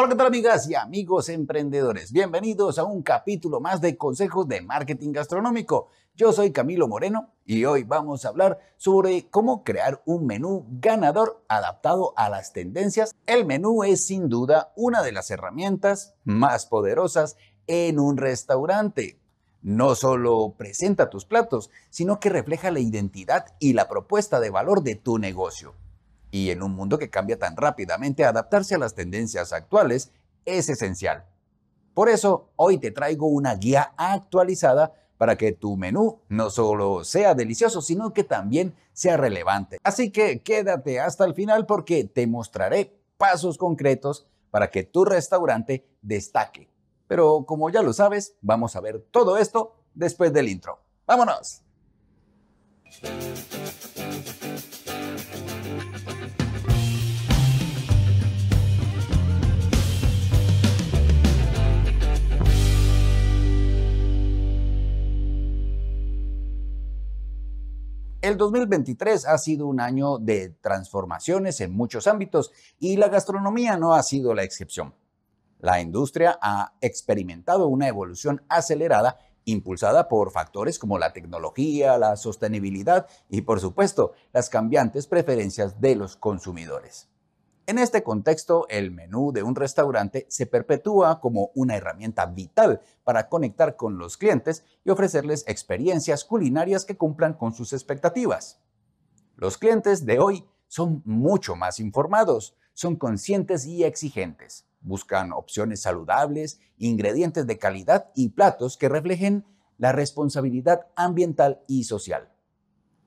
Hola, ¿qué tal amigas y amigos emprendedores? Bienvenidos a un capítulo más de Consejos de Marketing Gastronómico. Yo soy Camilo Moreno y hoy vamos a hablar sobre cómo crear un menú ganador adaptado a las tendencias. El menú es sin duda una de las herramientas más poderosas en un restaurante. No solo presenta tus platos, sino que refleja la identidad y la propuesta de valor de tu negocio. Y en un mundo que cambia tan rápidamente, adaptarse a las tendencias actuales es esencial. Por eso, hoy te traigo una guía actualizada para que tu menú no solo sea delicioso, sino que también sea relevante. Así que quédate hasta el final porque te mostraré pasos concretos para que tu restaurante destaque. Pero como ya lo sabes, vamos a ver todo esto después del intro. ¡Vámonos! El 2023 ha sido un año de transformaciones en muchos ámbitos y la gastronomía no ha sido la excepción. La industria ha experimentado una evolución acelerada impulsada por factores como la tecnología, la sostenibilidad y, por supuesto, las cambiantes preferencias de los consumidores. En este contexto, el menú de un restaurante se perpetúa como una herramienta vital para conectar con los clientes y ofrecerles experiencias culinarias que cumplan con sus expectativas. Los clientes de hoy son mucho más informados, son conscientes y exigentes. Buscan opciones saludables, ingredientes de calidad y platos que reflejen la responsabilidad ambiental y social.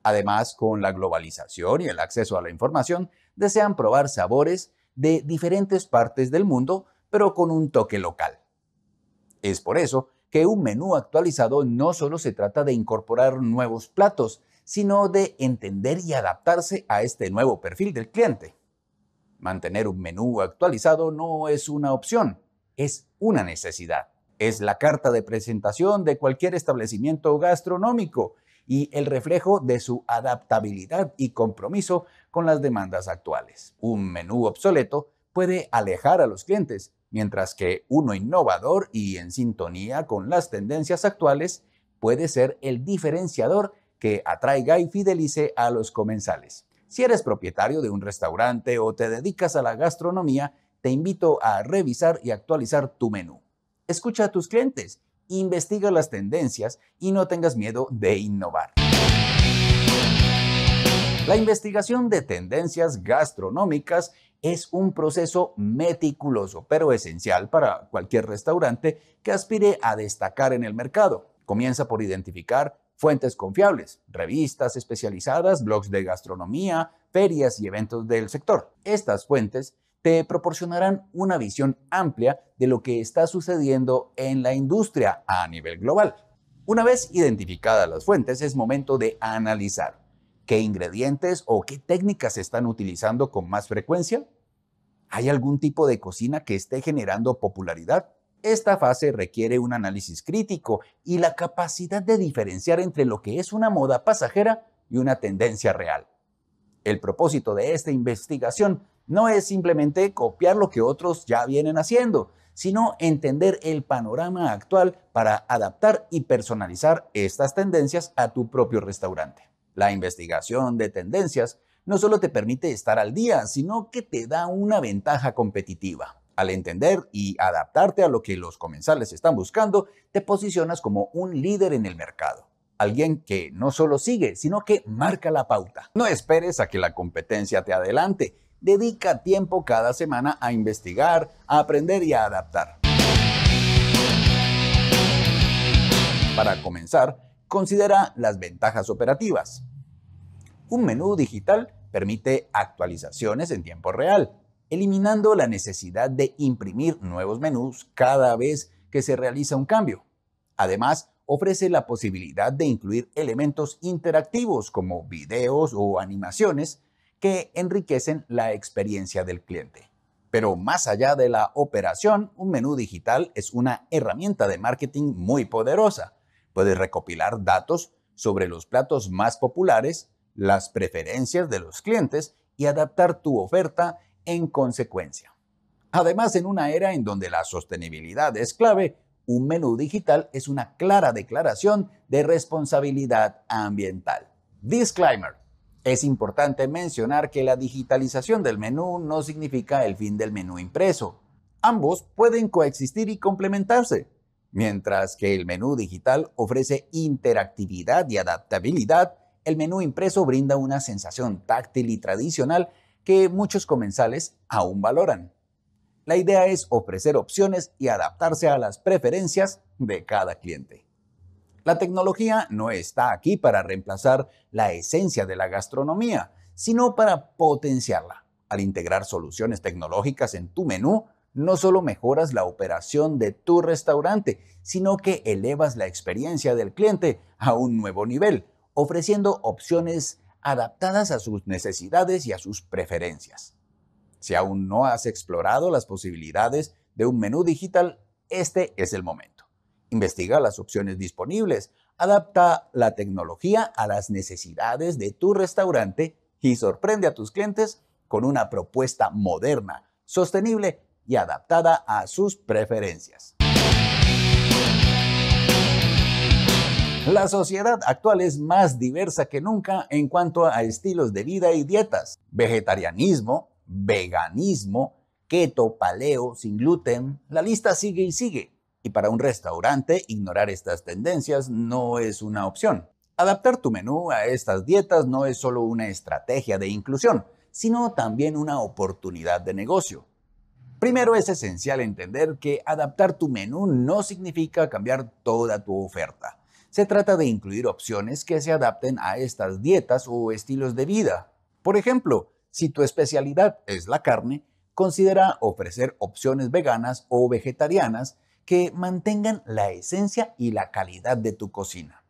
Además, con la globalización y el acceso a la información, desean probar sabores de diferentes partes del mundo, pero con un toque local. Es por eso que un menú actualizado no solo se trata de incorporar nuevos platos, sino de entender y adaptarse a este nuevo perfil del cliente. Mantener un menú actualizado no es una opción, es una necesidad. Es la carta de presentación de cualquier establecimiento gastronómico y el reflejo de su adaptabilidad y compromiso con las demandas actuales. Un menú obsoleto puede alejar a los clientes, mientras que uno innovador y en sintonía con las tendencias actuales puede ser el diferenciador que atraiga y fidelice a los comensales. Si eres propietario de un restaurante o te dedicas a la gastronomía, te invito a revisar y actualizar tu menú. Escucha a tus clientes, investiga las tendencias y no tengas miedo de innovar. La investigación de tendencias gastronómicas es un proceso meticuloso, pero esencial para cualquier restaurante que aspire a destacar en el mercado. Comienza por identificar fuentes confiables, revistas especializadas, blogs de gastronomía, ferias y eventos del sector. Estas fuentes te proporcionarán una visión amplia de lo que está sucediendo en la industria a nivel global. Una vez identificadas las fuentes, es momento de analizar qué ingredientes o qué técnicas se están utilizando con más frecuencia? ¿Hay algún tipo de cocina que esté generando popularidad? Esta fase requiere un análisis crítico y la capacidad de diferenciar entre lo que es una moda pasajera y una tendencia real. El propósito de esta investigación no es simplemente copiar lo que otros ya vienen haciendo, sino entender el panorama actual para adaptar y personalizar estas tendencias a tu propio restaurante. La investigación de tendencias no solo te permite estar al día, sino que te da una ventaja competitiva. Al entender y adaptarte a lo que los comensales están buscando, te posicionas como un líder en el mercado. Alguien que no solo sigue, sino que marca la pauta. No esperes a que la competencia te adelante. Dedica tiempo cada semana a investigar, a aprender y a adaptar. Para comenzar, Considera las ventajas operativas. Un menú digital permite actualizaciones en tiempo real, eliminando la necesidad de imprimir nuevos menús cada vez que se realiza un cambio. Además, ofrece la posibilidad de incluir elementos interactivos como videos o animaciones que enriquecen la experiencia del cliente. Pero más allá de la operación, un menú digital es una herramienta de marketing muy poderosa Puedes recopilar datos sobre los platos más populares, las preferencias de los clientes y adaptar tu oferta en consecuencia. Además, en una era en donde la sostenibilidad es clave, un menú digital es una clara declaración de responsabilidad ambiental. Disclaimer. Es importante mencionar que la digitalización del menú no significa el fin del menú impreso. Ambos pueden coexistir y complementarse. Mientras que el menú digital ofrece interactividad y adaptabilidad, el menú impreso brinda una sensación táctil y tradicional que muchos comensales aún valoran. La idea es ofrecer opciones y adaptarse a las preferencias de cada cliente. La tecnología no está aquí para reemplazar la esencia de la gastronomía, sino para potenciarla. Al integrar soluciones tecnológicas en tu menú, no solo mejoras la operación de tu restaurante, sino que elevas la experiencia del cliente a un nuevo nivel, ofreciendo opciones adaptadas a sus necesidades y a sus preferencias. Si aún no has explorado las posibilidades de un menú digital, este es el momento. Investiga las opciones disponibles, adapta la tecnología a las necesidades de tu restaurante y sorprende a tus clientes con una propuesta moderna, sostenible y adaptada a sus preferencias. La sociedad actual es más diversa que nunca en cuanto a estilos de vida y dietas. Vegetarianismo, veganismo, keto, paleo, sin gluten, la lista sigue y sigue. Y para un restaurante, ignorar estas tendencias no es una opción. Adaptar tu menú a estas dietas no es solo una estrategia de inclusión, sino también una oportunidad de negocio. Primero es esencial entender que adaptar tu menú no significa cambiar toda tu oferta. Se trata de incluir opciones que se adapten a estas dietas o estilos de vida. Por ejemplo, si tu especialidad es la carne, considera ofrecer opciones veganas o vegetarianas que mantengan la esencia y la calidad de tu cocina.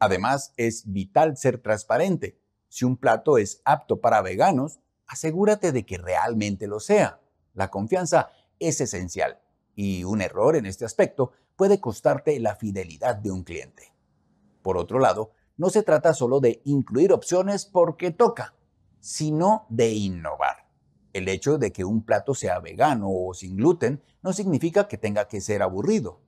Además, es vital ser transparente. Si un plato es apto para veganos, asegúrate de que realmente lo sea. La confianza es esencial y un error en este aspecto puede costarte la fidelidad de un cliente. Por otro lado, no se trata solo de incluir opciones porque toca, sino de innovar. El hecho de que un plato sea vegano o sin gluten no significa que tenga que ser aburrido.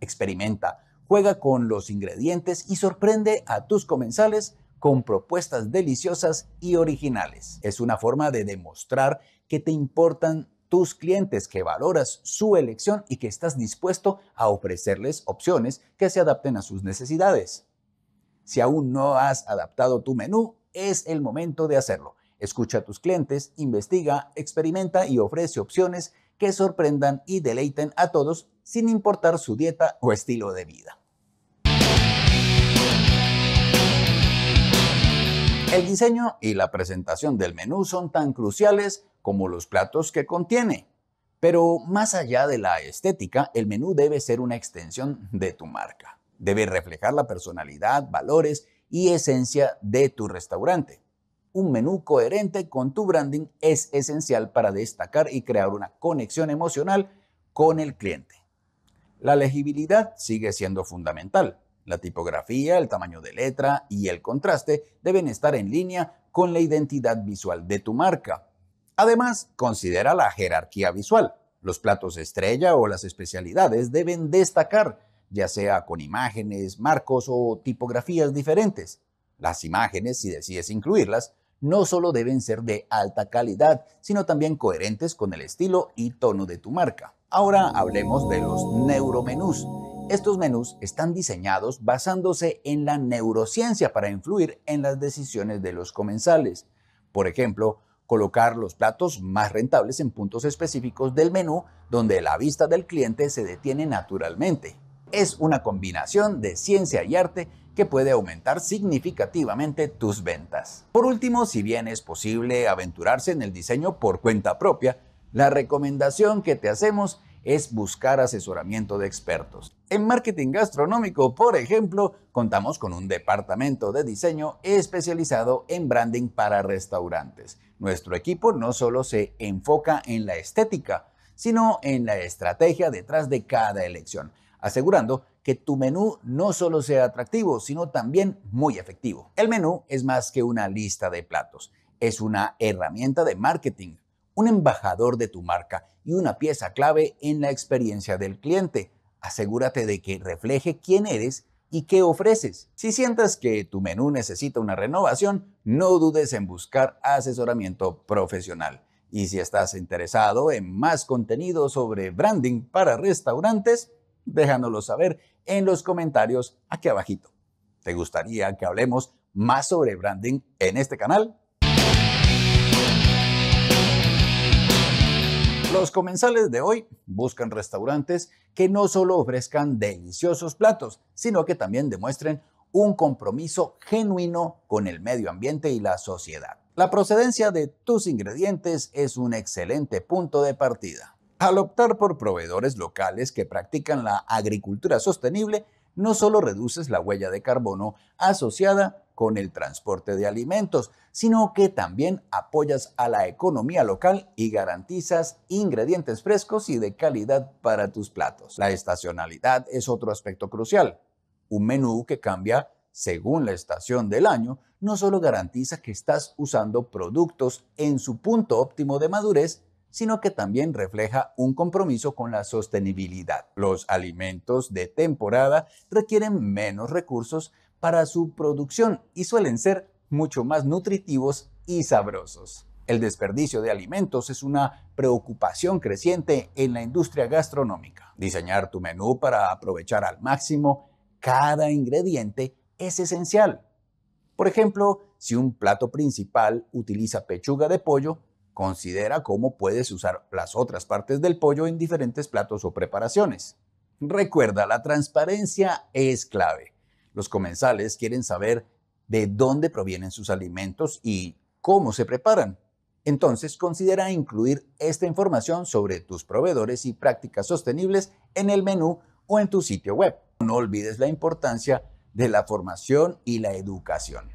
Experimenta, juega con los ingredientes y sorprende a tus comensales con propuestas deliciosas y originales. Es una forma de demostrar que te importan tus clientes, que valoras su elección y que estás dispuesto a ofrecerles opciones que se adapten a sus necesidades. Si aún no has adaptado tu menú, es el momento de hacerlo. Escucha a tus clientes, investiga, experimenta y ofrece opciones que sorprendan y deleiten a todos sin importar su dieta o estilo de vida. El diseño y la presentación del menú son tan cruciales como los platos que contiene. Pero más allá de la estética, el menú debe ser una extensión de tu marca. Debe reflejar la personalidad, valores y esencia de tu restaurante. Un menú coherente con tu branding es esencial para destacar y crear una conexión emocional con el cliente. La legibilidad sigue siendo fundamental. La tipografía, el tamaño de letra y el contraste deben estar en línea con la identidad visual de tu marca. Además, considera la jerarquía visual. Los platos estrella o las especialidades deben destacar, ya sea con imágenes, marcos o tipografías diferentes. Las imágenes, si decides incluirlas, no solo deben ser de alta calidad, sino también coherentes con el estilo y tono de tu marca. Ahora hablemos de los neuromenús. Estos menús están diseñados basándose en la neurociencia para influir en las decisiones de los comensales. Por ejemplo, colocar los platos más rentables en puntos específicos del menú donde la vista del cliente se detiene naturalmente. Es una combinación de ciencia y arte que puede aumentar significativamente tus ventas. Por último, si bien es posible aventurarse en el diseño por cuenta propia, la recomendación que te hacemos es buscar asesoramiento de expertos. En marketing gastronómico, por ejemplo, contamos con un departamento de diseño especializado en branding para restaurantes. Nuestro equipo no solo se enfoca en la estética, sino en la estrategia detrás de cada elección, asegurando que tu menú no solo sea atractivo, sino también muy efectivo. El menú es más que una lista de platos, es una herramienta de marketing, un embajador de tu marca y una pieza clave en la experiencia del cliente. Asegúrate de que refleje quién eres y qué ofreces. Si sientas que tu menú necesita una renovación, no dudes en buscar asesoramiento profesional. Y si estás interesado en más contenido sobre branding para restaurantes, déjanoslo saber en los comentarios aquí abajito. ¿Te gustaría que hablemos más sobre branding en este canal? Los comensales de hoy buscan restaurantes que no solo ofrezcan deliciosos platos, sino que también demuestren un compromiso genuino con el medio ambiente y la sociedad. La procedencia de tus ingredientes es un excelente punto de partida. Al optar por proveedores locales que practican la agricultura sostenible, no solo reduces la huella de carbono asociada con el transporte de alimentos, sino que también apoyas a la economía local y garantizas ingredientes frescos y de calidad para tus platos. La estacionalidad es otro aspecto crucial. Un menú que cambia según la estación del año no solo garantiza que estás usando productos en su punto óptimo de madurez, sino que también refleja un compromiso con la sostenibilidad. Los alimentos de temporada requieren menos recursos para su producción y suelen ser mucho más nutritivos y sabrosos. El desperdicio de alimentos es una preocupación creciente en la industria gastronómica. Diseñar tu menú para aprovechar al máximo cada ingrediente es esencial. Por ejemplo, si un plato principal utiliza pechuga de pollo, Considera cómo puedes usar las otras partes del pollo en diferentes platos o preparaciones. Recuerda, la transparencia es clave. Los comensales quieren saber de dónde provienen sus alimentos y cómo se preparan. Entonces, considera incluir esta información sobre tus proveedores y prácticas sostenibles en el menú o en tu sitio web. No olvides la importancia de la formación y la educación.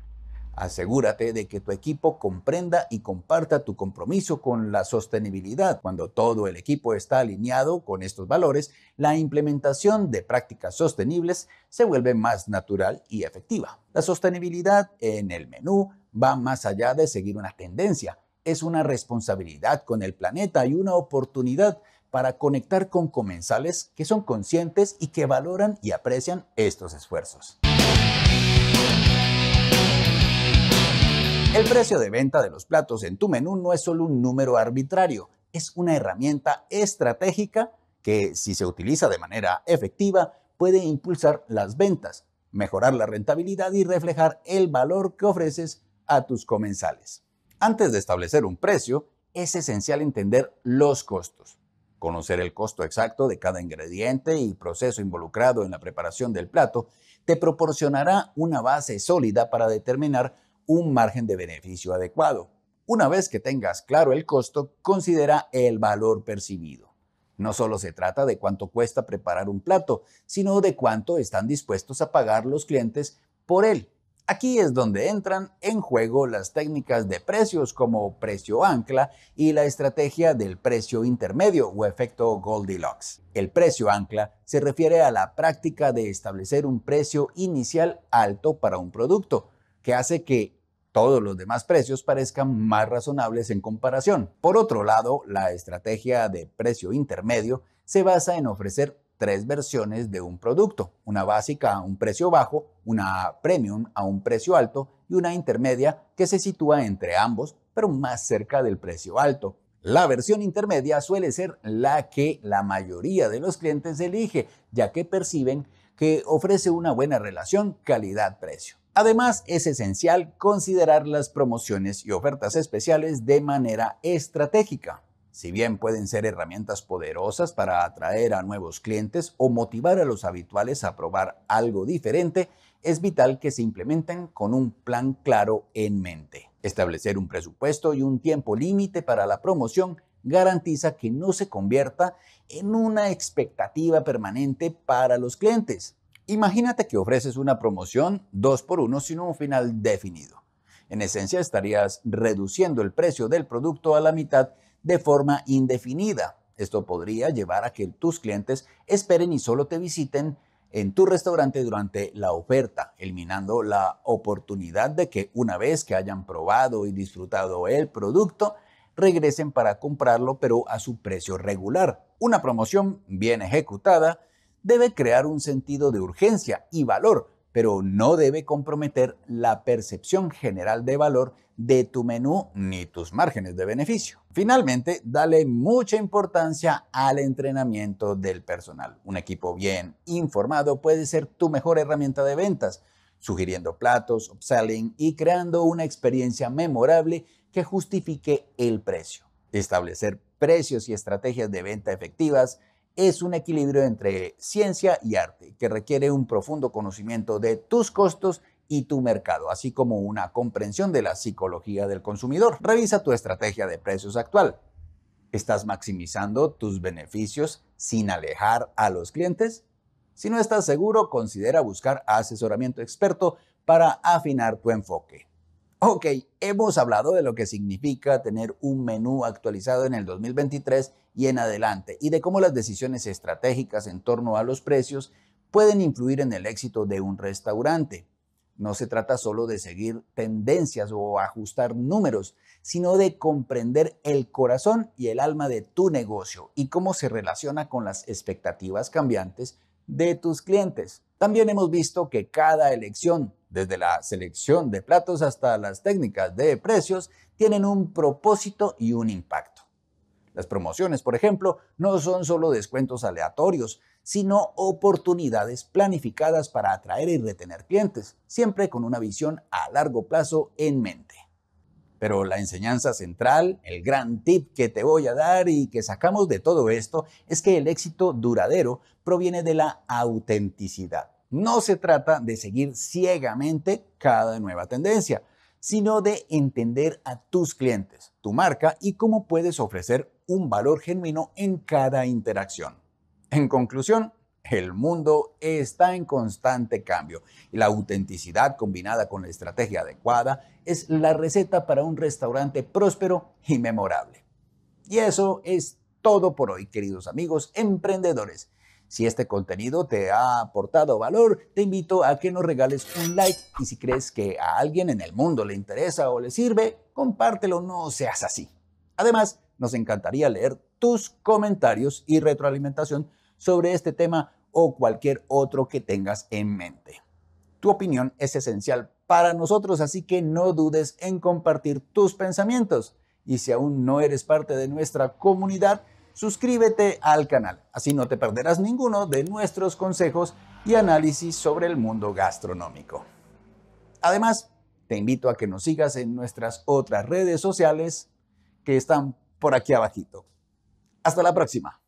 Asegúrate de que tu equipo comprenda y comparta tu compromiso con la sostenibilidad. Cuando todo el equipo está alineado con estos valores, la implementación de prácticas sostenibles se vuelve más natural y efectiva. La sostenibilidad en el menú va más allá de seguir una tendencia. Es una responsabilidad con el planeta y una oportunidad para conectar con comensales que son conscientes y que valoran y aprecian estos esfuerzos. El precio de venta de los platos en tu menú no es solo un número arbitrario, es una herramienta estratégica que, si se utiliza de manera efectiva, puede impulsar las ventas, mejorar la rentabilidad y reflejar el valor que ofreces a tus comensales. Antes de establecer un precio, es esencial entender los costos, conocer el costo exacto de cada ingrediente y proceso involucrado en la preparación del plato te proporcionará una base sólida para determinar un margen de beneficio adecuado. Una vez que tengas claro el costo, considera el valor percibido. No solo se trata de cuánto cuesta preparar un plato, sino de cuánto están dispuestos a pagar los clientes por él. Aquí es donde entran en juego las técnicas de precios como precio ancla y la estrategia del precio intermedio o efecto Goldilocks. El precio ancla se refiere a la práctica de establecer un precio inicial alto para un producto, que hace que todos los demás precios parezcan más razonables en comparación. Por otro lado, la estrategia de precio intermedio se basa en ofrecer tres versiones de un producto, una básica a un precio bajo, una premium a un precio alto y una intermedia que se sitúa entre ambos, pero más cerca del precio alto. La versión intermedia suele ser la que la mayoría de los clientes elige, ya que perciben que ofrece una buena relación calidad-precio. Además, es esencial considerar las promociones y ofertas especiales de manera estratégica. Si bien pueden ser herramientas poderosas para atraer a nuevos clientes o motivar a los habituales a probar algo diferente, es vital que se implementen con un plan claro en mente. Establecer un presupuesto y un tiempo límite para la promoción garantiza que no se convierta en una expectativa permanente para los clientes, Imagínate que ofreces una promoción 2 por 1 sin un final definido. En esencia estarías reduciendo el precio del producto a la mitad de forma indefinida. Esto podría llevar a que tus clientes esperen y solo te visiten en tu restaurante durante la oferta, eliminando la oportunidad de que una vez que hayan probado y disfrutado el producto, regresen para comprarlo pero a su precio regular. Una promoción bien ejecutada debe crear un sentido de urgencia y valor, pero no debe comprometer la percepción general de valor de tu menú ni tus márgenes de beneficio. Finalmente, dale mucha importancia al entrenamiento del personal. Un equipo bien informado puede ser tu mejor herramienta de ventas, sugiriendo platos, upselling y creando una experiencia memorable que justifique el precio. Establecer precios y estrategias de venta efectivas es un equilibrio entre ciencia y arte que requiere un profundo conocimiento de tus costos y tu mercado, así como una comprensión de la psicología del consumidor. Revisa tu estrategia de precios actual. ¿Estás maximizando tus beneficios sin alejar a los clientes? Si no estás seguro, considera buscar asesoramiento experto para afinar tu enfoque. Ok, hemos hablado de lo que significa tener un menú actualizado en el 2023 y en adelante y de cómo las decisiones estratégicas en torno a los precios pueden influir en el éxito de un restaurante. No se trata solo de seguir tendencias o ajustar números, sino de comprender el corazón y el alma de tu negocio y cómo se relaciona con las expectativas cambiantes de tus clientes. También hemos visto que cada elección desde la selección de platos hasta las técnicas de precios, tienen un propósito y un impacto. Las promociones, por ejemplo, no son solo descuentos aleatorios, sino oportunidades planificadas para atraer y retener clientes, siempre con una visión a largo plazo en mente. Pero la enseñanza central, el gran tip que te voy a dar y que sacamos de todo esto es que el éxito duradero proviene de la autenticidad. No se trata de seguir ciegamente cada nueva tendencia, sino de entender a tus clientes, tu marca y cómo puedes ofrecer un valor genuino en cada interacción. En conclusión, el mundo está en constante cambio y la autenticidad combinada con la estrategia adecuada es la receta para un restaurante próspero y memorable. Y eso es todo por hoy, queridos amigos emprendedores. Si este contenido te ha aportado valor, te invito a que nos regales un like y si crees que a alguien en el mundo le interesa o le sirve, compártelo, no seas así. Además, nos encantaría leer tus comentarios y retroalimentación sobre este tema o cualquier otro que tengas en mente. Tu opinión es esencial para nosotros, así que no dudes en compartir tus pensamientos. Y si aún no eres parte de nuestra comunidad, suscríbete al canal, así no te perderás ninguno de nuestros consejos y análisis sobre el mundo gastronómico. Además, te invito a que nos sigas en nuestras otras redes sociales que están por aquí abajito. Hasta la próxima.